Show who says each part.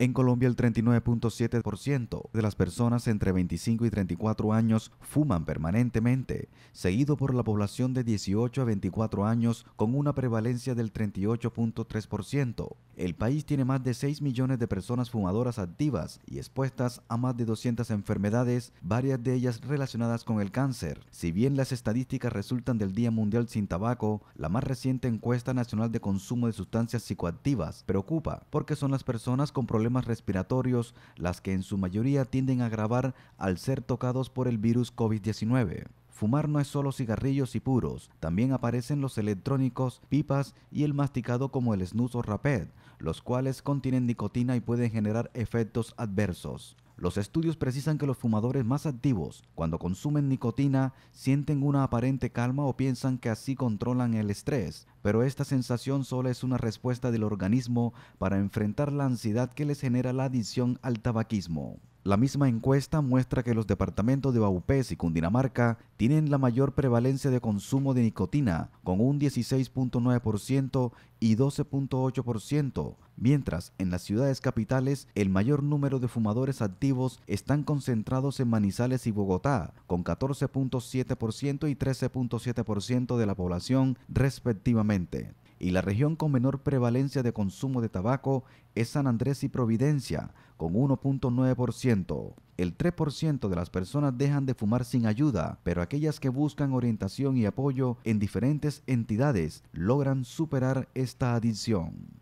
Speaker 1: En Colombia el 39.7% de las personas entre 25 y 34 años fuman permanentemente, seguido por la población de 18 a 24 años con una prevalencia del 38.3%. El país tiene más de 6 millones de personas fumadoras activas y expuestas a más de 200 enfermedades, varias de ellas relacionadas con el cáncer. Si bien las estadísticas resultan del Día Mundial sin Tabaco, la más reciente encuesta nacional de consumo de sustancias psicoactivas preocupa porque son las personas con problemas respiratorios, las que en su mayoría tienden a agravar al ser tocados por el virus COVID-19. Fumar no es solo cigarrillos y puros, también aparecen los electrónicos, pipas y el masticado como el snus o rapet, los cuales contienen nicotina y pueden generar efectos adversos. Los estudios precisan que los fumadores más activos, cuando consumen nicotina, sienten una aparente calma o piensan que así controlan el estrés, pero esta sensación solo es una respuesta del organismo para enfrentar la ansiedad que les genera la adicción al tabaquismo. La misma encuesta muestra que los departamentos de Baupés y Cundinamarca tienen la mayor prevalencia de consumo de nicotina, con un 16.9% y 12.8%, mientras en las ciudades capitales el mayor número de fumadores activos están concentrados en Manizales y Bogotá, con 14.7% y 13.7% de la población respectivamente y la región con menor prevalencia de consumo de tabaco es San Andrés y Providencia, con 1.9%. El 3% de las personas dejan de fumar sin ayuda, pero aquellas que buscan orientación y apoyo en diferentes entidades logran superar esta adicción.